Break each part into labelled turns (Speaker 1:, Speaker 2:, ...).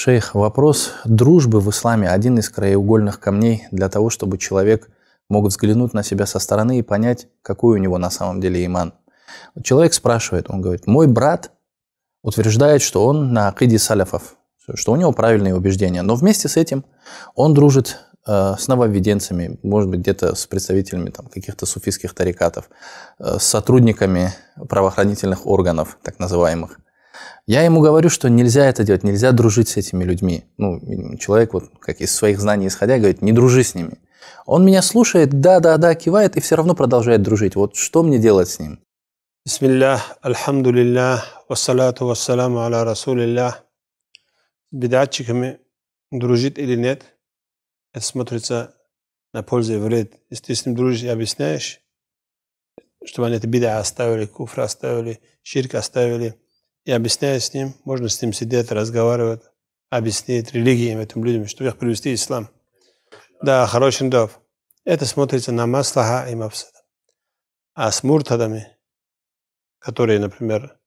Speaker 1: Шейх, вопрос дружбы в исламе – один из краеугольных камней для того, чтобы человек мог взглянуть на себя со стороны и понять, какой у него на самом деле иман. Человек спрашивает, он говорит, мой брат утверждает, что он на акиде саляфов, что у него правильные убеждения, но вместе с этим он дружит э, с нововведенцами, может быть, где-то с представителями там, каких-то суфийских тарикатов, э, с сотрудниками правоохранительных органов, так называемых – я ему говорю, что нельзя это делать, нельзя дружить с этими людьми. Ну, человек вот как из своих знаний исходя говорит, не дружи с ними. Он меня слушает, да-да-да, кивает и все равно продолжает дружить. Вот что мне делать с ним?
Speaker 2: Бисмиллях, альхамдулиллях, вассалату вассаламу аля расулиллях. С бедатчиками дружить или нет, это смотрится на пользу и вред. Если ты с ним дружишь и объясняешь, чтобы они это беда оставили, куфр оставили, ширк оставили – и объясняю с ним, можно с ним сидеть, разговаривать, объяснить религиям этим людям, чтобы их привести в ислам. Да, хороший дов. Это смотрится на маслаха и мавсада. А с муртадами, которые, например,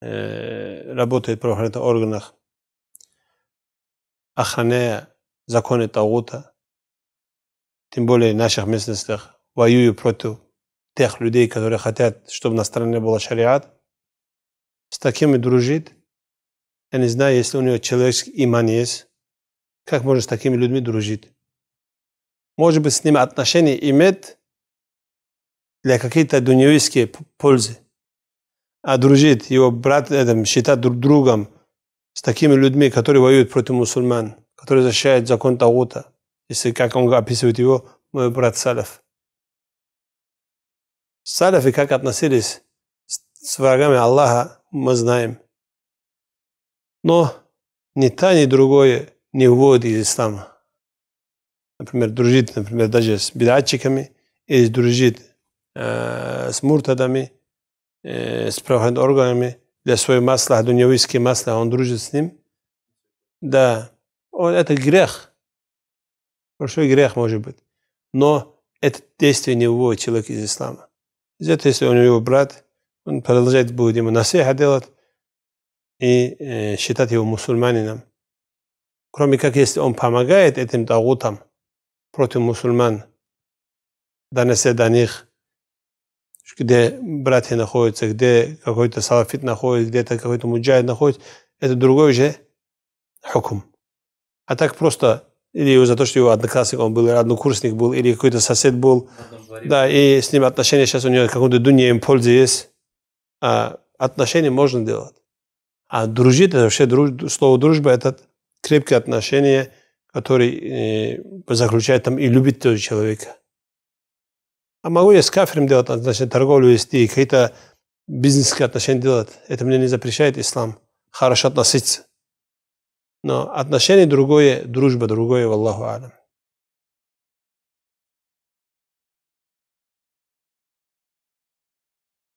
Speaker 2: э, работают в правоохранительных органах, охраняя законы Таута, тем более в наших местностях, воюю против тех людей, которые хотят, чтобы на стране была шариат – с такими дружить, я не знаю, если у него человеческий иман есть, как можно с такими людьми дружить? Может быть, с ними отношения иметь для каких-то дуньевские пользы. А дружить его брат, этом, считать друг другом с такими людьми, которые воюют против мусульман, которые защищают закон Таута, если, как он описывает его, мой брат Салаф. Салафы как относились с врагами Аллаха, мы знаем. Но ни та, ни другое не выводит из ислама. Например, дружит, например, даже с бедатчиками, или дружит э, с муртадами, э, с правоохранительными органами для своего масла, дуньявийские масла, а он дружит с ним. Да, он, это грех. Большой грех может быть. Но это действие не выводит человека из ислама. Из этого, если у него брат – он продолжает будет ему насиха делать и э, считать его мусульманином. Кроме как, если он помогает этим тагутам против мусульман, донеся до них, где братья находятся, где какой-то салафит находится, где-то какой-то муджайд находится, это другой уже хукум. А так просто или за то, что его одноклассник он был, или однокурсник был, или какой-то сосед был. Да, и с ним отношения сейчас у него какой-то дунья им пользы есть а, отношения можно делать. А дружить, это вообще друж, слово дружба, это крепкие отношения, которые э, заключают там и любит тоже человека. А могу я с кафиром делать отношения, торговлю вести, какие-то бизнесские отношения делать. Это мне не запрещает ислам. Хорошо относиться. Но отношение другое, дружба другое, в Аллаху Алям.